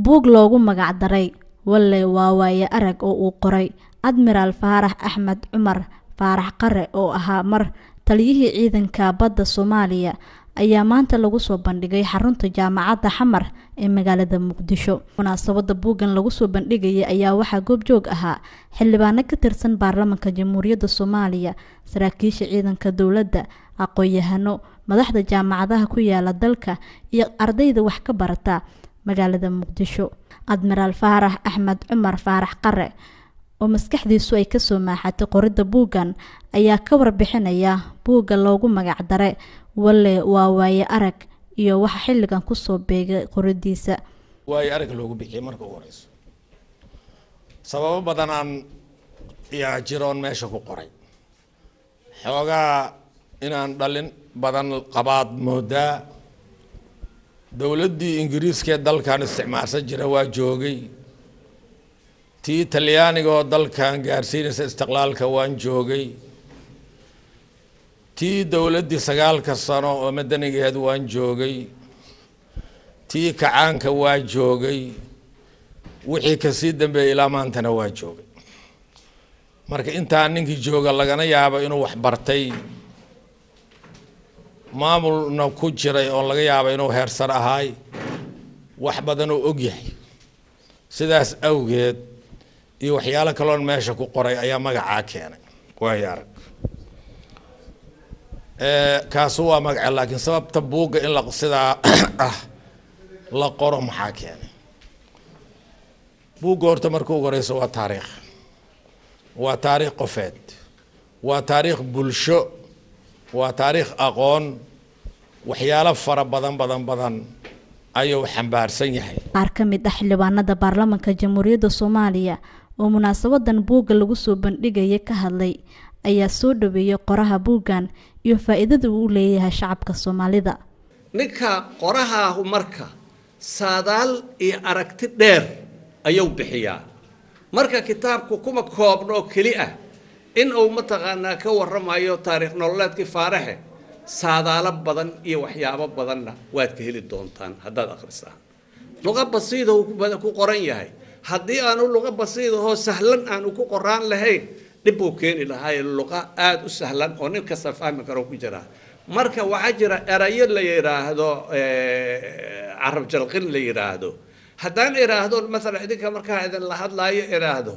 buug loogu magacdaray walle waa waaye arag oo uu qoray admiraal faarax axmed cumar faarax qare oo ahaa mar taliyihii ciidanka badda soomaaliya ayaa maanta lagu soo bandhigay xarunta jaamacadda xamar ee magaalada muqdisho munaasabada buuggan lagu soo bandhigayay ayaa waxaa goobjoog ahaa xildhibaano ka tirsan baarlamanka jamhuuriyadda soomaaliya saraakiisha ciidanka dowladda aqoon-yahano madaxda jaamacadaha ku yaala dalka iyo ardayda wax ka barata magaalada muqdisho admiraal faarax axmed cumar faarax qare oo maskaxdiisu ay ka soo maaxatay qoridda buuggan ayaa ka warbixinaya buugga loogu magacdare walle waa waaye arag iyo waxa xilligan kusoo beegay qoridiisa waaye arag loogu bixiyay marka ugu horeyso sababo badanaan yaa jiroon meesha ku qoray xoogaa inaan dhalin badan qabaad moodaa dowladdii ingiriiskaee dalkan isticmaalsan jira waa joogay tii talyaaniga oo dalkan gaarsiinaysa istiqlaalka waan joogay tii dowladdii sagaalka sano oo madanigeed waan joogay tii kacaanka waa joogay wixii kasii dambeeyey ilaa maantana waa joogay marka intaa ninkii jooga lagana yaabo inuu wax bartay maamulna ku jiray oo laga yaabay inuu heersar ahaay wax badan uu og yahay sidaas awgeed iyo waxyaalo kaloon meesha ku qoray ayaa magacaa keenay waay arag kaasu waa magace laakiin sababta buugga in la sidaa ah la qoro maxaa keenay buugga horta marka ugu horeyso waa taariikh waa taariikh qofeed waa taariikh bulsho waa taariikh aqoon waxyaalo fara badan badan badan ayuu xambaarsan yahay qaar ka mid ah xildhibaanada baarlamaanka jamhuuriyadda soomaaliya oo munaasabadan buugga lagu soo bandhigaya ka hadlay ayaa soo dhaweeyay qoraha buuggan iyo faa'iidada uu leeyahay shacabka soomaalida ninka qorahaahu marka saadaal iyo aragti dheer ayuu bixiyaa marka kitaabku kuma koobno oo keli ah in uu mataqaanaa ka warramayo taariikh nololeedkii faaraxe saadaalo badan iyo waxyaabo badanna waad ka heli doontaan haddaad akhrisaan luqa basiida uu ku qoran yahay haddii aanu luqa basiidahoo sahlan aanu ku qoraan lahayn dhib buu keeni lahaay luqa aada u sahlan oo nin kasta fahmi karo ku jiraa marka waxaa jira erayo la yidhaahdo carab jalqin la yidhaahdo haddaan idhaahdo masalan idinka markaa idin la hadlaayo idhaahdo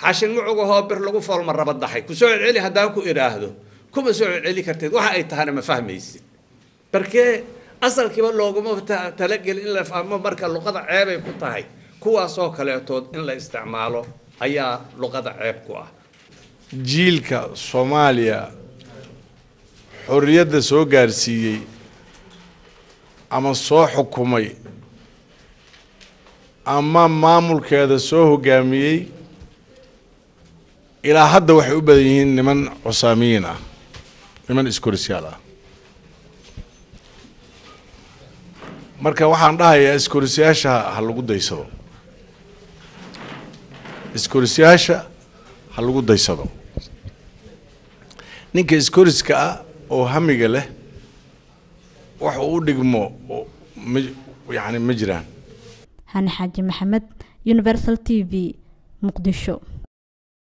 xashin mucugahoo bir lagu foolma rabadaxay ku soo celceli haddaan ku idhaahdo kuma soo celceli karteed waxa ay tahana ma fahmaysid barkee asalkiiba looguma talageli in la fahmo marka luqada ceebay ku tahay kuwaasoo kaleetood in la isticmaalo ayaa luqada ceeb ku ah jiilka soomaaliya xorriyadda soo gaarsiiyey ama soo xukumay ama maamulkeeda soo hoggaamiyey ilaa hadda waxay u badan yihiin niman cusaamiyiin ah niman iskorisyaal ah marka waxaan dhahayaa iskorisyaasha ha lagu daysado iskorisyaasha ha lagu daysado ninka iskoriska ah oo hamiga leh wax uu u dhigmo yani ma jiraan hane xaaji maxamed universal t v muqdisho